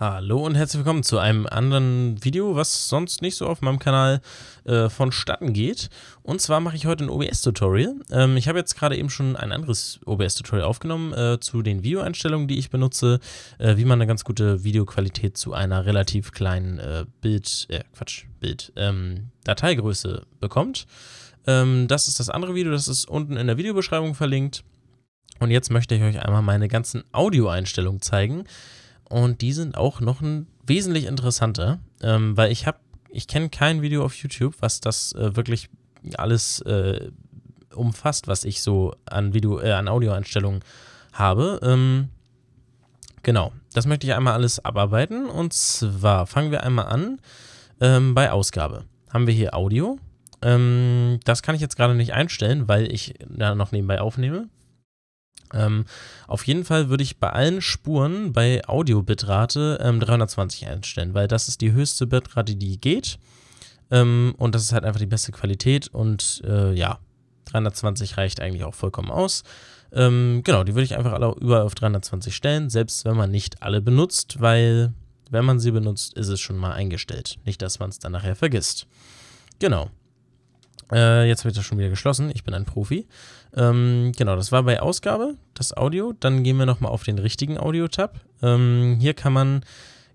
Hallo und herzlich willkommen zu einem anderen Video, was sonst nicht so auf meinem Kanal äh, vonstatten geht. Und zwar mache ich heute ein OBS-Tutorial. Ähm, ich habe jetzt gerade eben schon ein anderes OBS-Tutorial aufgenommen äh, zu den Videoeinstellungen, die ich benutze, äh, wie man eine ganz gute Videoqualität zu einer relativ kleinen äh, Bild, äh, Quatsch, Bild, ähm, Dateigröße bekommt. Ähm, das ist das andere Video, das ist unten in der Videobeschreibung verlinkt. Und jetzt möchte ich euch einmal meine ganzen Audioeinstellungen zeigen, und die sind auch noch ein, wesentlich interessanter, ähm, weil ich habe, ich kenne kein Video auf YouTube, was das äh, wirklich alles äh, umfasst, was ich so an Video, äh, an Audioeinstellungen habe. Ähm, genau, das möchte ich einmal alles abarbeiten und zwar fangen wir einmal an ähm, bei Ausgabe. Haben wir hier Audio. Ähm, das kann ich jetzt gerade nicht einstellen, weil ich da noch nebenbei aufnehme. Ähm, auf jeden Fall würde ich bei allen Spuren bei Audio-Bitrate ähm, 320 einstellen, weil das ist die höchste Bitrate, die geht. Ähm, und das ist halt einfach die beste Qualität. Und äh, ja, 320 reicht eigentlich auch vollkommen aus. Ähm, genau, die würde ich einfach alle überall auf 320 stellen, selbst wenn man nicht alle benutzt, weil wenn man sie benutzt, ist es schon mal eingestellt. Nicht, dass man es dann nachher vergisst. Genau. Äh, jetzt wird das schon wieder geschlossen. Ich bin ein Profi. Ähm, genau, das war bei Ausgabe, das Audio. Dann gehen wir nochmal auf den richtigen Audio-Tab. Ähm, hier kann man,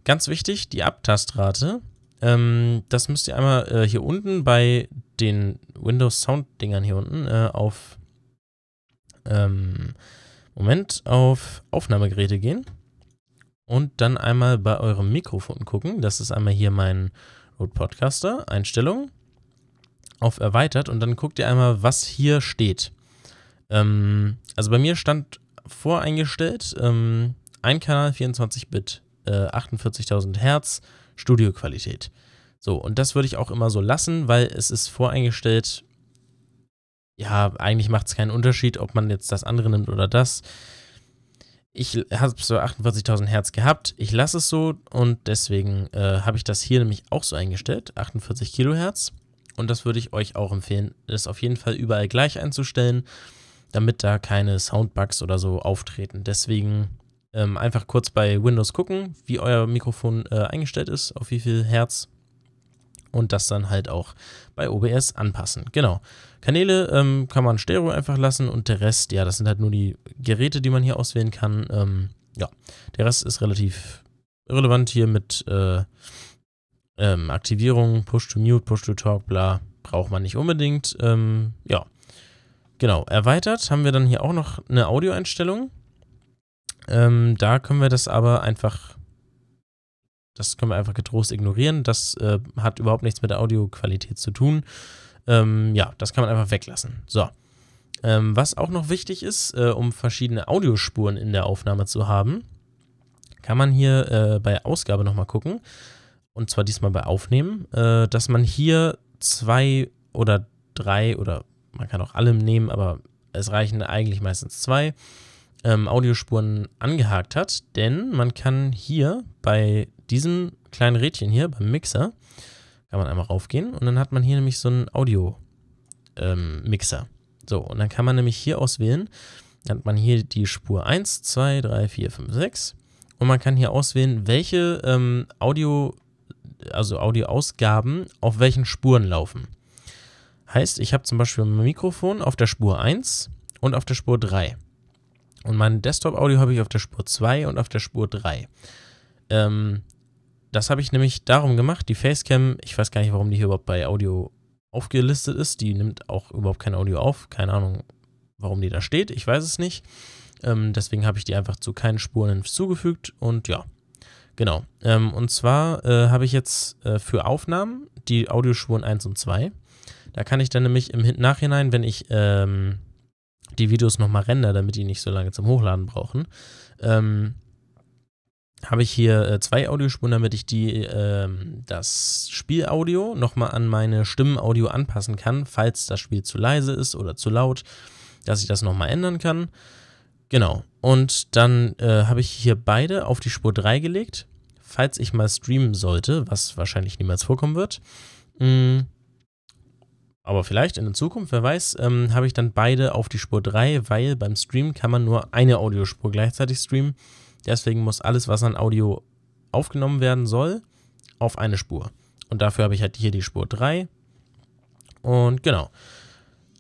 ganz wichtig, die Abtastrate. Ähm, das müsst ihr einmal äh, hier unten bei den Windows Sound-Dingern hier unten äh, auf ähm, Moment, auf Aufnahmegeräte gehen und dann einmal bei eurem Mikrofon gucken. Das ist einmal hier mein Rode Podcaster, Einstellungen auf erweitert und dann guckt ihr einmal, was hier steht. Ähm, also bei mir stand voreingestellt ähm, ein Kanal 24-Bit, äh, 48.000 Hertz, Studioqualität. So, und das würde ich auch immer so lassen, weil es ist voreingestellt. Ja, eigentlich macht es keinen Unterschied, ob man jetzt das andere nimmt oder das. Ich habe so 48.000 Hertz gehabt. Ich lasse es so und deswegen äh, habe ich das hier nämlich auch so eingestellt, 48 Kilohertz und das würde ich euch auch empfehlen, das auf jeden Fall überall gleich einzustellen, damit da keine Soundbugs oder so auftreten. Deswegen ähm, einfach kurz bei Windows gucken, wie euer Mikrofon äh, eingestellt ist, auf wie viel Hertz und das dann halt auch bei OBS anpassen. Genau. Kanäle ähm, kann man Stereo einfach lassen und der Rest, ja, das sind halt nur die Geräte, die man hier auswählen kann. Ähm, ja, der Rest ist relativ relevant hier mit äh, ähm, Aktivierung, Push to Mute, Push to Talk, bla, braucht man nicht unbedingt. Ähm, ja, genau. Erweitert haben wir dann hier auch noch eine Audioeinstellung. Ähm, da können wir das aber einfach, das können wir einfach getrost ignorieren. Das äh, hat überhaupt nichts mit der Audioqualität zu tun. Ähm, ja, das kann man einfach weglassen. So. Ähm, was auch noch wichtig ist, äh, um verschiedene Audiospuren in der Aufnahme zu haben, kann man hier äh, bei Ausgabe nochmal gucken und zwar diesmal bei Aufnehmen, äh, dass man hier zwei oder drei oder man kann auch alle nehmen, aber es reichen eigentlich meistens zwei ähm, Audiospuren angehakt hat, denn man kann hier bei diesem kleinen Rädchen hier, beim Mixer, kann man einmal raufgehen und dann hat man hier nämlich so einen Audio-Mixer. Ähm, so, und dann kann man nämlich hier auswählen, dann hat man hier die Spur 1, 2, 3, 4, 5, 6 und man kann hier auswählen, welche ähm, Audio- also Audioausgaben, auf welchen Spuren laufen. Heißt, ich habe zum Beispiel mein Mikrofon auf der Spur 1 und auf der Spur 3. Und mein Desktop-Audio habe ich auf der Spur 2 und auf der Spur 3. Ähm, das habe ich nämlich darum gemacht, die Facecam, ich weiß gar nicht, warum die hier überhaupt bei Audio aufgelistet ist, die nimmt auch überhaupt kein Audio auf, keine Ahnung, warum die da steht, ich weiß es nicht. Ähm, deswegen habe ich die einfach zu keinen Spuren hinzugefügt und ja, Genau. Ähm, und zwar äh, habe ich jetzt äh, für Aufnahmen die Audiospuren 1 und 2. Da kann ich dann nämlich im Nachhinein, wenn ich ähm, die Videos nochmal render, damit die nicht so lange zum Hochladen brauchen, ähm, habe ich hier äh, zwei Audiospuren, damit ich die, äh, das Spielaudio nochmal an meine Stimmenaudio anpassen kann, falls das Spiel zu leise ist oder zu laut, dass ich das nochmal ändern kann. Genau. Und dann äh, habe ich hier beide auf die Spur 3 gelegt falls ich mal streamen sollte, was wahrscheinlich niemals vorkommen wird, mm, aber vielleicht in der Zukunft, wer weiß, ähm, habe ich dann beide auf die Spur 3, weil beim Stream kann man nur eine Audiospur gleichzeitig streamen. Deswegen muss alles, was an Audio aufgenommen werden soll, auf eine Spur. Und dafür habe ich halt hier die Spur 3. Und genau.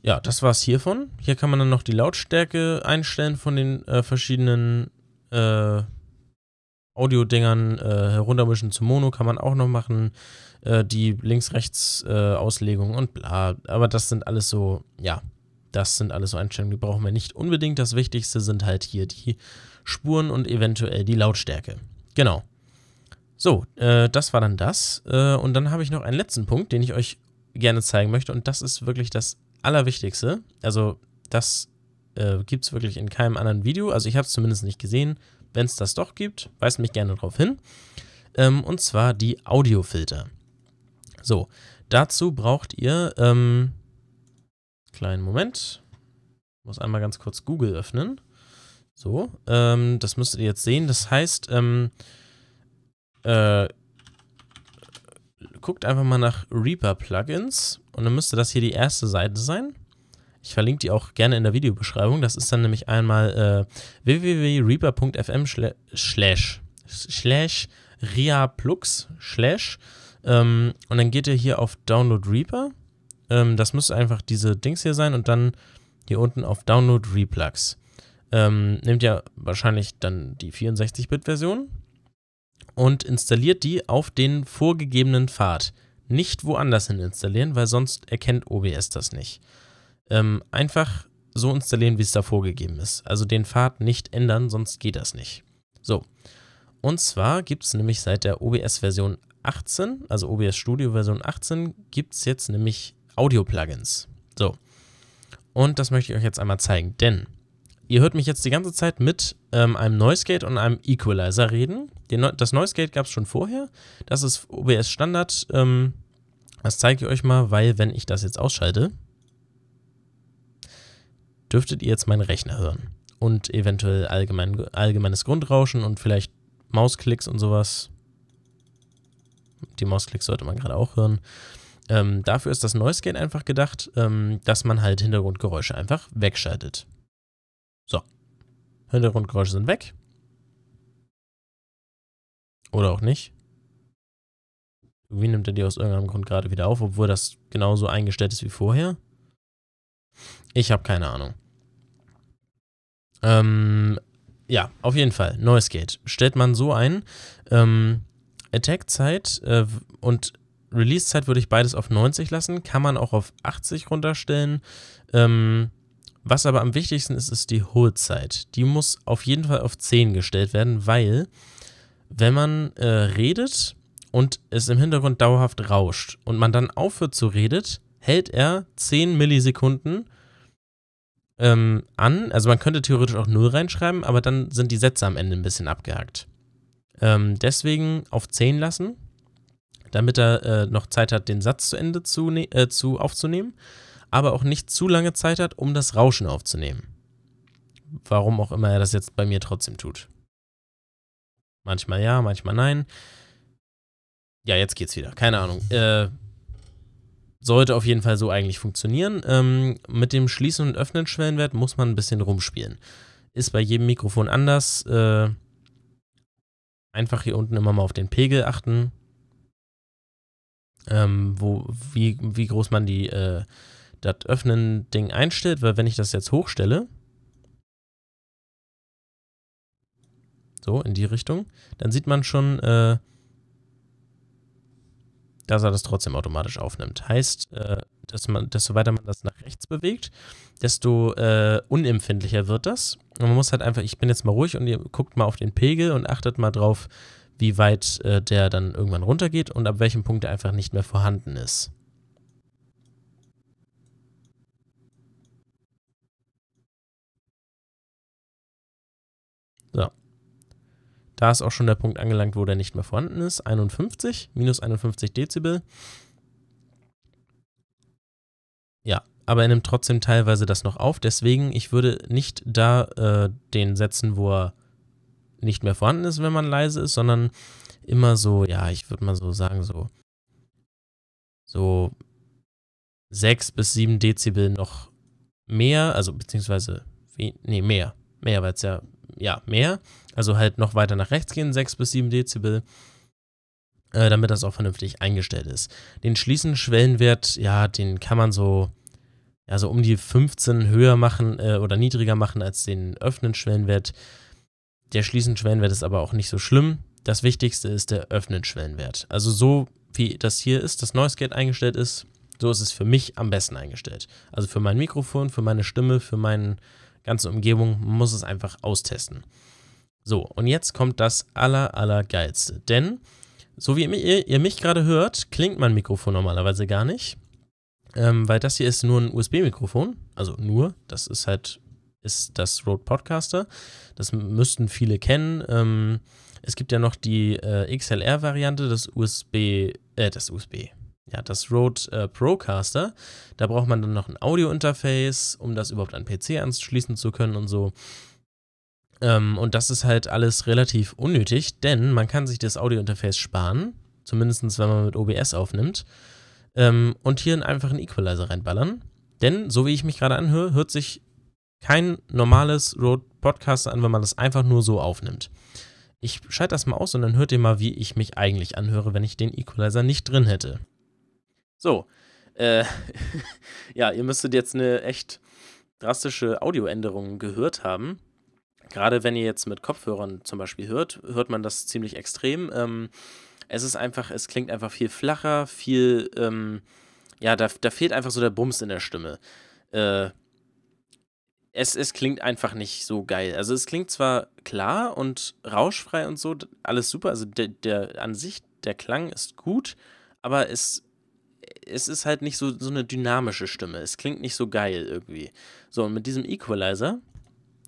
Ja, das war es hiervon. Hier kann man dann noch die Lautstärke einstellen von den äh, verschiedenen äh, Audio-Dingern äh, heruntermischen zu Mono kann man auch noch machen. Äh, die Links-Rechts-Auslegung äh, und bla. Aber das sind alles so, ja, das sind alles so Einstellungen, die brauchen wir nicht unbedingt. Das Wichtigste sind halt hier die Spuren und eventuell die Lautstärke. Genau. So, äh, das war dann das. Äh, und dann habe ich noch einen letzten Punkt, den ich euch gerne zeigen möchte. Und das ist wirklich das Allerwichtigste. Also, das äh, gibt es wirklich in keinem anderen Video. Also, ich habe es zumindest nicht gesehen wenn es das doch gibt, weist mich gerne darauf hin. Ähm, und zwar die Audiofilter. So, dazu braucht ihr, ähm, kleinen Moment, ich muss einmal ganz kurz Google öffnen. So, ähm, das müsstet ihr jetzt sehen. Das heißt, ähm, äh, guckt einfach mal nach Reaper Plugins und dann müsste das hier die erste Seite sein. Ich verlinke die auch gerne in der Videobeschreibung. Das ist dann nämlich einmal äh, www.reaper.fm slash slash riaplux slash ähm, und dann geht ihr hier auf Download Reaper. Ähm, das müsste einfach diese Dings hier sein und dann hier unten auf Download Replux. Ähm, nehmt ja wahrscheinlich dann die 64-Bit-Version und installiert die auf den vorgegebenen Pfad. Nicht woanders hin installieren, weil sonst erkennt OBS das nicht ähm, einfach so installieren, wie es da vorgegeben ist. Also den Pfad nicht ändern, sonst geht das nicht. So. Und zwar gibt es nämlich seit der OBS-Version 18, also OBS Studio Version 18, gibt es jetzt nämlich Audio-Plugins. So. Und das möchte ich euch jetzt einmal zeigen, denn ihr hört mich jetzt die ganze Zeit mit ähm, einem Noise Gate und einem Equalizer reden. Ne das Noise Gate gab es schon vorher. Das ist OBS Standard. Ähm, das zeige ich euch mal, weil wenn ich das jetzt ausschalte, dürftet ihr jetzt meinen Rechner hören. Und eventuell allgemein, allgemeines Grundrauschen und vielleicht Mausklicks und sowas. Die Mausklicks sollte man gerade auch hören. Ähm, dafür ist das Noise Gate einfach gedacht, ähm, dass man halt Hintergrundgeräusche einfach wegschaltet. So. Hintergrundgeräusche sind weg. Oder auch nicht. Wie nimmt er die aus irgendeinem Grund gerade wieder auf, obwohl das genauso eingestellt ist wie vorher. Ich habe keine Ahnung. Ähm, ja, auf jeden Fall. Neues Gate. Stellt man so ein. Ähm, Attack-Zeit äh, und Release-Zeit würde ich beides auf 90 lassen. Kann man auch auf 80 runterstellen. Ähm, was aber am wichtigsten ist, ist die Hold-Zeit. Die muss auf jeden Fall auf 10 gestellt werden, weil wenn man äh, redet und es im Hintergrund dauerhaft rauscht und man dann aufhört zu redet, hält er 10 Millisekunden ähm, an. Also man könnte theoretisch auch 0 reinschreiben, aber dann sind die Sätze am Ende ein bisschen abgehakt. Ähm, deswegen auf 10 lassen, damit er äh, noch Zeit hat, den Satz zu Ende zu, ne-, äh, zu aufzunehmen, aber auch nicht zu lange Zeit hat, um das Rauschen aufzunehmen. Warum auch immer er das jetzt bei mir trotzdem tut. Manchmal ja, manchmal nein. Ja, jetzt geht's wieder. Keine Ahnung. Äh, sollte auf jeden Fall so eigentlich funktionieren. Ähm, mit dem Schließen und Öffnen Schwellenwert muss man ein bisschen rumspielen. Ist bei jedem Mikrofon anders. Äh, einfach hier unten immer mal auf den Pegel achten. Ähm, wo, wie, wie groß man die, äh, das Öffnen-Ding einstellt, weil wenn ich das jetzt hochstelle, so in die Richtung, dann sieht man schon, äh, dass er das trotzdem automatisch aufnimmt. Heißt, äh, dass man, desto weiter man das nach rechts bewegt, desto äh, unempfindlicher wird das. Und man muss halt einfach, ich bin jetzt mal ruhig und ihr guckt mal auf den Pegel und achtet mal drauf, wie weit äh, der dann irgendwann runtergeht und ab welchem Punkt er einfach nicht mehr vorhanden ist. So, da ist auch schon der Punkt angelangt, wo der nicht mehr vorhanden ist. 51, minus 51 Dezibel. Ja, aber er nimmt trotzdem teilweise das noch auf. Deswegen, ich würde nicht da äh, den setzen, wo er nicht mehr vorhanden ist, wenn man leise ist, sondern immer so, ja, ich würde mal so sagen, so, so 6 bis 7 Dezibel noch mehr, also beziehungsweise, nee, mehr, mehr, weil es ja ja, mehr. Also halt noch weiter nach rechts gehen, 6 bis 7 Dezibel, äh, damit das auch vernünftig eingestellt ist. Den schließen Schwellenwert, ja, den kann man so, ja, so um die 15 höher machen äh, oder niedriger machen als den öffnen Schwellenwert. Der schließen Schwellenwert ist aber auch nicht so schlimm. Das Wichtigste ist der öffnen Schwellenwert. Also so wie das hier ist, das Noise Gate eingestellt ist, so ist es für mich am besten eingestellt. Also für mein Mikrofon, für meine Stimme, für meinen ganzen Umgebung. Man muss es einfach austesten. So, und jetzt kommt das aller, aller geilste. Denn, so wie ihr, ihr mich gerade hört, klingt mein Mikrofon normalerweise gar nicht. Ähm, weil das hier ist nur ein USB-Mikrofon. Also nur, das ist halt, ist das Rode Podcaster. Das müssten viele kennen. Ähm, es gibt ja noch die äh, XLR-Variante, das USB, äh, das USB, ja, das Rode äh, Procaster. Da braucht man dann noch ein Audio-Interface, um das überhaupt an PC anschließen zu können und so. Ähm, und das ist halt alles relativ unnötig, denn man kann sich das Audio-Interface sparen, zumindest wenn man mit OBS aufnimmt, ähm, und hier einfach einen Equalizer reinballern. Denn, so wie ich mich gerade anhöre, hört sich kein normales Rode Podcaster an, wenn man das einfach nur so aufnimmt. Ich schalte das mal aus und dann hört ihr mal, wie ich mich eigentlich anhöre, wenn ich den Equalizer nicht drin hätte. So. Äh, ja, ihr müsstet jetzt eine echt drastische Audioänderung gehört haben. Gerade wenn ihr jetzt mit Kopfhörern zum Beispiel hört, hört man das ziemlich extrem. Ähm, es ist einfach, es klingt einfach viel flacher, viel, ähm, ja, da, da fehlt einfach so der Bums in der Stimme. Äh, es, es klingt einfach nicht so geil. Also es klingt zwar klar und rauschfrei und so, alles super, also der, der an sich, der Klang ist gut, aber es es ist halt nicht so, so eine dynamische Stimme. Es klingt nicht so geil irgendwie. So, und mit diesem Equalizer,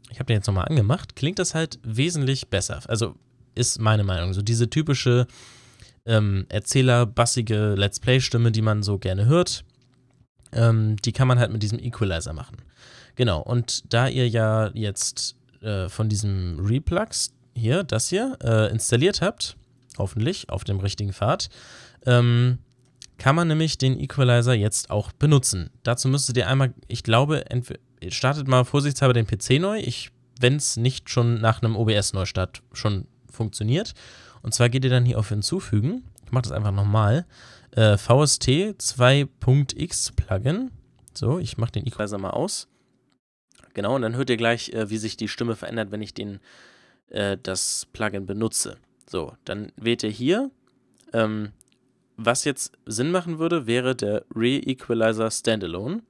ich habe den jetzt nochmal angemacht, klingt das halt wesentlich besser. Also ist meine Meinung. So diese typische ähm, Erzähler-bassige Let's Play-Stimme, die man so gerne hört, ähm, die kann man halt mit diesem Equalizer machen. Genau, und da ihr ja jetzt äh, von diesem Replux hier, das hier, äh, installiert habt, hoffentlich auf dem richtigen Pfad, ähm, kann man nämlich den Equalizer jetzt auch benutzen. Dazu müsstet ihr einmal, ich glaube, startet mal vorsichtshalber den PC neu, wenn es nicht schon nach einem OBS-Neustart schon funktioniert. Und zwar geht ihr dann hier auf Hinzufügen. Ich mache das einfach nochmal. Äh, VST 2.x Plugin. So, ich mache den Equalizer mal aus. Genau, und dann hört ihr gleich, äh, wie sich die Stimme verändert, wenn ich den, äh, das Plugin benutze. So, dann wählt ihr hier ähm, was jetzt Sinn machen würde, wäre der Re-Equalizer Standalone.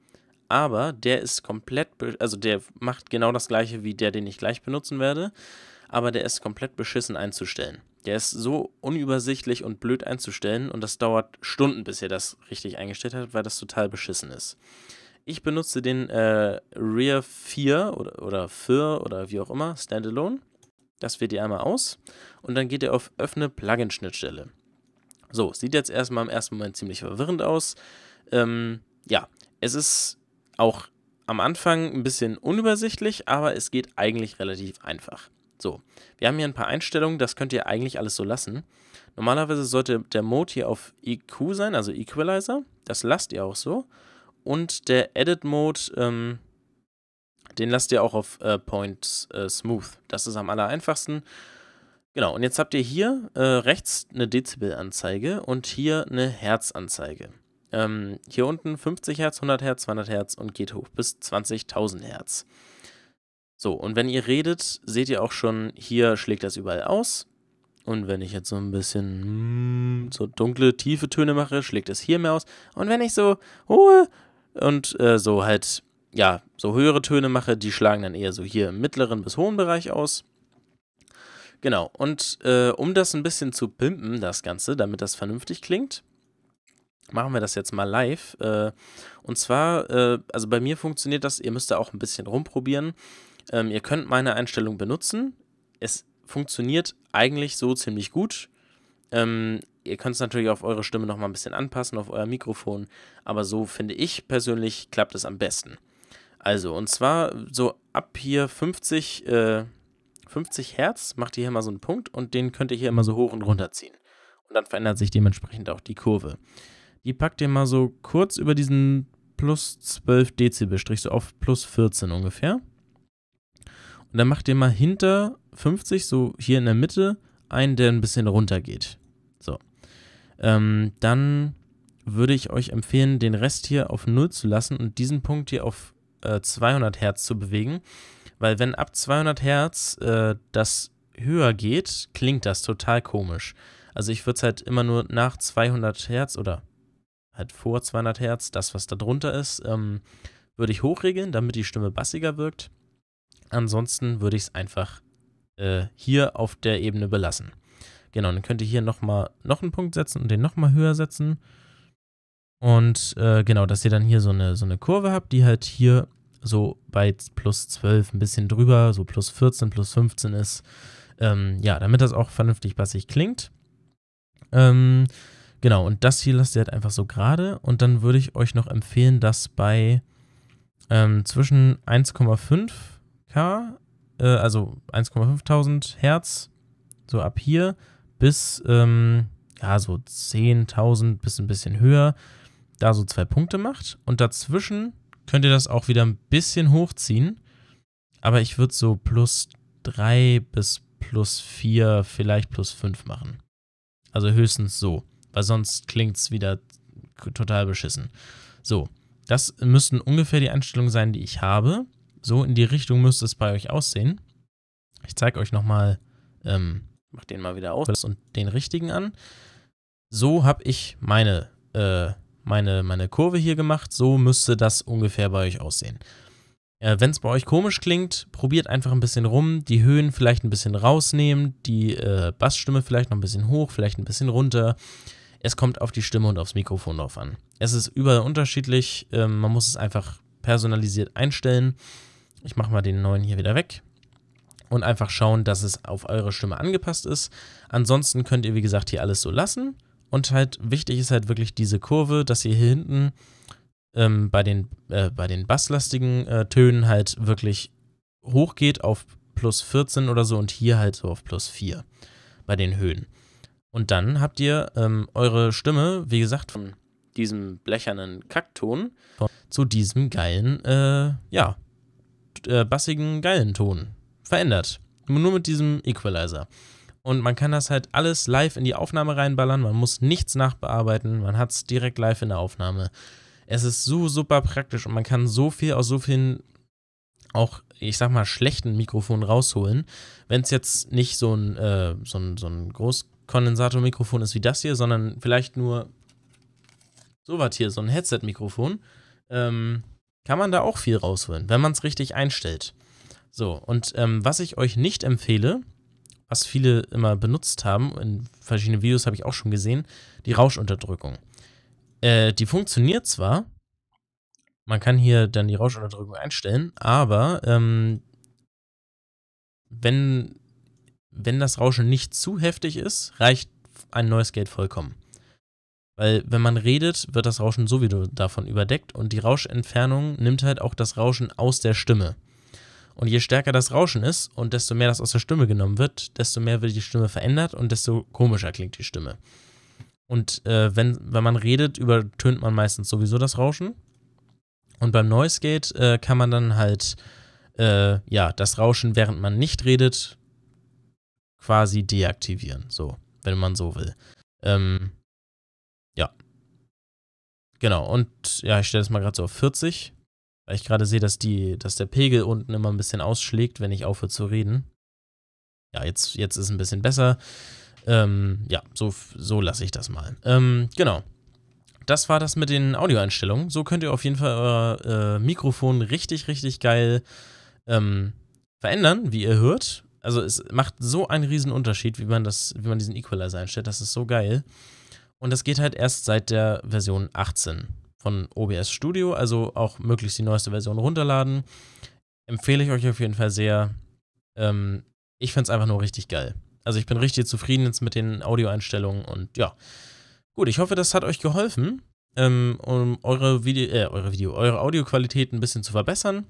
Aber der ist komplett, also der macht genau das gleiche wie der, den ich gleich benutzen werde. Aber der ist komplett beschissen einzustellen. Der ist so unübersichtlich und blöd einzustellen und das dauert Stunden, bis er das richtig eingestellt hat, weil das total beschissen ist. Ich benutze den äh, Rear 4 oder, oder 4 oder wie auch immer, Standalone. Das wählt ihr einmal aus und dann geht ihr auf Öffne Plugin-Schnittstelle. So, sieht jetzt erstmal im ersten Moment ziemlich verwirrend aus. Ähm, ja, es ist auch am Anfang ein bisschen unübersichtlich, aber es geht eigentlich relativ einfach. So, wir haben hier ein paar Einstellungen, das könnt ihr eigentlich alles so lassen. Normalerweise sollte der Mode hier auf EQ sein, also Equalizer. Das lasst ihr auch so. Und der Edit Mode, ähm, den lasst ihr auch auf äh, Point äh, Smooth. Das ist am aller einfachsten. Genau, und jetzt habt ihr hier äh, rechts eine Dezibelanzeige und hier eine Herzanzeige. Ähm, hier unten 50 Hertz, 100 Hertz, 200 Hertz und geht hoch bis 20.000 Hertz. So, und wenn ihr redet, seht ihr auch schon, hier schlägt das überall aus. Und wenn ich jetzt so ein bisschen mm, so dunkle, tiefe Töne mache, schlägt es hier mehr aus. Und wenn ich so hohe und äh, so halt, ja, so höhere Töne mache, die schlagen dann eher so hier im mittleren bis hohen Bereich aus. Genau, und äh, um das ein bisschen zu pimpen, das Ganze, damit das vernünftig klingt, machen wir das jetzt mal live. Äh, und zwar, äh, also bei mir funktioniert das, ihr müsst da auch ein bisschen rumprobieren. Ähm, ihr könnt meine Einstellung benutzen. Es funktioniert eigentlich so ziemlich gut. Ähm, ihr könnt es natürlich auf eure Stimme nochmal ein bisschen anpassen, auf euer Mikrofon. Aber so finde ich persönlich klappt es am besten. Also, und zwar so ab hier 50, äh, 50 Hertz macht ihr hier mal so einen Punkt und den könnt ihr hier immer so hoch und runter ziehen. Und dann verändert sich dementsprechend auch die Kurve. Die packt ihr mal so kurz über diesen plus 12 Dezibel-Strich, so auf plus 14 ungefähr. Und dann macht ihr mal hinter 50, so hier in der Mitte, einen, der ein bisschen runter geht. So. Ähm, dann würde ich euch empfehlen, den Rest hier auf 0 zu lassen und diesen Punkt hier auf äh, 200 Hertz zu bewegen, weil wenn ab 200 Hertz äh, das höher geht, klingt das total komisch. Also ich würde es halt immer nur nach 200 Hertz oder halt vor 200 Hertz, das was da drunter ist, ähm, würde ich hochregeln, damit die Stimme bassiger wirkt. Ansonsten würde ich es einfach äh, hier auf der Ebene belassen. Genau, dann könnt ihr hier nochmal noch einen Punkt setzen und den nochmal höher setzen. Und äh, genau, dass ihr dann hier so eine, so eine Kurve habt, die halt hier so bei plus 12 ein bisschen drüber, so plus 14, plus 15 ist. Ähm, ja, damit das auch vernünftig bassig klingt. Ähm, genau, und das hier lasst ihr halt einfach so gerade. Und dann würde ich euch noch empfehlen, das bei ähm, zwischen 1,5K, äh, also 1,5000 Hertz, so ab hier, bis ähm, ja, so 10.000 bis ein bisschen höher, da so zwei Punkte macht. Und dazwischen könnt ihr das auch wieder ein bisschen hochziehen. Aber ich würde so plus 3 bis plus 4, vielleicht plus 5 machen. Also höchstens so, weil sonst klingt es wieder total beschissen. So, das müssten ungefähr die Einstellungen sein, die ich habe. So in die Richtung müsste es bei euch aussehen. Ich zeige euch nochmal, ähm, mach den mal wieder aus und den richtigen an. So habe ich meine äh, meine, meine Kurve hier gemacht. So müsste das ungefähr bei euch aussehen. Äh, Wenn es bei euch komisch klingt, probiert einfach ein bisschen rum, die Höhen vielleicht ein bisschen rausnehmen, die äh, Bassstimme vielleicht noch ein bisschen hoch, vielleicht ein bisschen runter. Es kommt auf die Stimme und aufs Mikrofon drauf an. Es ist überall unterschiedlich, äh, man muss es einfach personalisiert einstellen. Ich mache mal den neuen hier wieder weg und einfach schauen, dass es auf eure Stimme angepasst ist. Ansonsten könnt ihr, wie gesagt, hier alles so lassen und halt wichtig ist halt wirklich diese Kurve, dass ihr hier hinten ähm, bei den, äh, bei den basslastigen äh, Tönen halt wirklich hochgeht auf plus 14 oder so und hier halt so auf plus 4 bei den Höhen. Und dann habt ihr ähm, eure Stimme, wie gesagt, von diesem blechernen Kackton zu diesem geilen, äh, ja, äh, bassigen, geilen Ton verändert. Nur mit diesem Equalizer. Und man kann das halt alles live in die Aufnahme reinballern. Man muss nichts nachbearbeiten. Man hat es direkt live in der Aufnahme. Es ist so super praktisch und man kann so viel aus so vielen auch, ich sag mal, schlechten Mikrofonen rausholen. Wenn es jetzt nicht so ein, äh, so ein, so ein Großkondensatormikrofon ist wie das hier, sondern vielleicht nur so was hier, so ein Headset-Mikrofon, ähm, kann man da auch viel rausholen, wenn man es richtig einstellt. So, und ähm, was ich euch nicht empfehle, was viele immer benutzt haben, in verschiedenen Videos habe ich auch schon gesehen, die Rauschunterdrückung. Äh, die funktioniert zwar, man kann hier dann die Rauschunterdrückung einstellen, aber ähm, wenn, wenn das Rauschen nicht zu heftig ist, reicht ein neues Gate vollkommen. Weil wenn man redet, wird das Rauschen sowieso davon überdeckt und die Rauschentfernung nimmt halt auch das Rauschen aus der Stimme. Und je stärker das Rauschen ist und desto mehr das aus der Stimme genommen wird, desto mehr wird die Stimme verändert und desto komischer klingt die Stimme. Und äh, wenn, wenn man redet, übertönt man meistens sowieso das Rauschen. Und beim Noise Gate äh, kann man dann halt äh, ja, das Rauschen, während man nicht redet, quasi deaktivieren. So, wenn man so will. Ähm, ja. Genau, und ja, ich stelle das mal gerade so auf 40. Weil ich gerade sehe, dass, die, dass der Pegel unten immer ein bisschen ausschlägt, wenn ich aufhöre zu reden. Ja, jetzt, jetzt ist ein bisschen besser. Ähm, ja, so, so lasse ich das mal. Ähm, genau. Das war das mit den Audioeinstellungen. So könnt ihr auf jeden Fall euer äh, Mikrofon richtig, richtig geil ähm, verändern, wie ihr hört. Also es macht so einen riesen Unterschied, wie man, das, wie man diesen Equalizer einstellt. Das ist so geil. Und das geht halt erst seit der Version 18 von OBS Studio, also auch möglichst die neueste Version runterladen. Empfehle ich euch auf jeden Fall sehr. Ähm, ich finde es einfach nur richtig geil. Also ich bin richtig zufrieden jetzt mit den Audioeinstellungen und ja. Gut, ich hoffe, das hat euch geholfen, ähm, um eure Video, äh, eure Video, eure Audioqualität ein bisschen zu verbessern.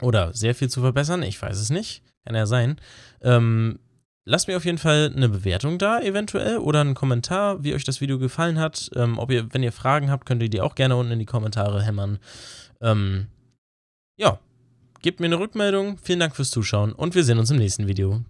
Oder sehr viel zu verbessern, ich weiß es nicht. Kann ja sein. Ähm, Lasst mir auf jeden Fall eine Bewertung da, eventuell, oder einen Kommentar, wie euch das Video gefallen hat. Ähm, ob ihr, wenn ihr Fragen habt, könnt ihr die auch gerne unten in die Kommentare hämmern. Ähm, ja, gebt mir eine Rückmeldung. Vielen Dank fürs Zuschauen und wir sehen uns im nächsten Video.